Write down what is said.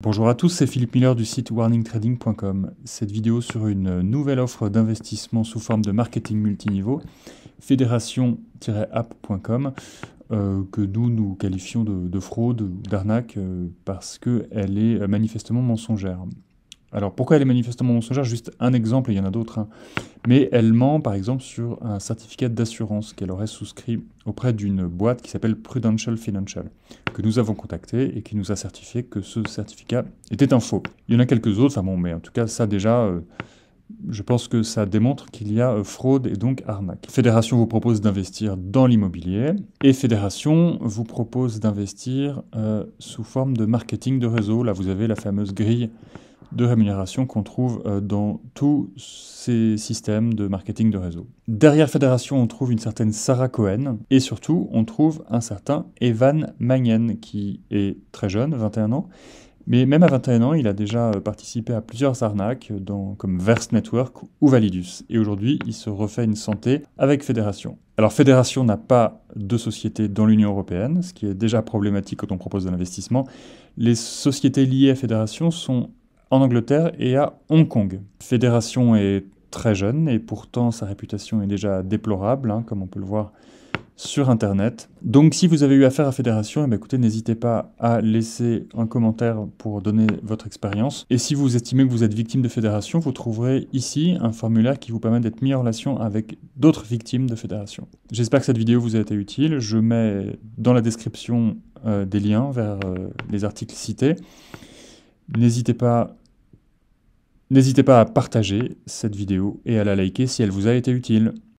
Bonjour à tous, c'est Philippe Miller du site warningtrading.com. Cette vidéo sur une nouvelle offre d'investissement sous forme de marketing multiniveau, fédération-app.com, euh, que nous nous qualifions de, fraude ou d'arnaque euh, parce qu'elle est euh, manifestement mensongère. Alors pourquoi elle est manifestement mensongère Juste un exemple, il y en a d'autres. Hein. Mais elle ment par exemple sur un certificat d'assurance qu'elle aurait souscrit auprès d'une boîte qui s'appelle Prudential Financial, que nous avons contacté et qui nous a certifié que ce certificat était un faux. Il y en a quelques autres, mais en tout cas ça déjà, euh, je pense que ça démontre qu'il y a euh, fraude et donc arnaque. Fédération vous propose d'investir dans l'immobilier et Fédération vous propose d'investir euh, sous forme de marketing de réseau. Là, vous avez la fameuse grille de rémunération qu'on trouve euh, dans tous ces systèmes de marketing de réseau. Derrière Fédération, on trouve une certaine Sarah Cohen et surtout, on trouve un certain Evan Magnen qui est très jeune, 21 ans, mais même à 21 ans, il a déjà euh, participé à plusieurs arnaques euh, comme Verse Network ou Validus. Et aujourd'hui, il se refait une santé avec Fédération. Alors Fédération n'a pas de société dans l'Union européenne, ce qui est déjà problématique quand on propose de l'investissement. Les sociétés liées à Fédération sont en Angleterre et à Hong Kong. Fédération est très jeune et pourtant sa réputation est déjà déplorable, hein, comme on peut le voir sur Internet. Donc si vous avez eu affaire à Fédération, eh ben, n'hésitez pas à laisser un commentaire pour donner votre expérience. Et si vous estimez que vous êtes victime de Fédération, vous trouverez ici un formulaire qui vous permet d'être mis en relation avec d'autres victimes de Fédération. J'espère que cette vidéo vous a été utile. Je mets dans la description euh, des liens vers euh, les articles cités. N'hésitez pas N'hésitez pas à partager cette vidéo et à la liker si elle vous a été utile.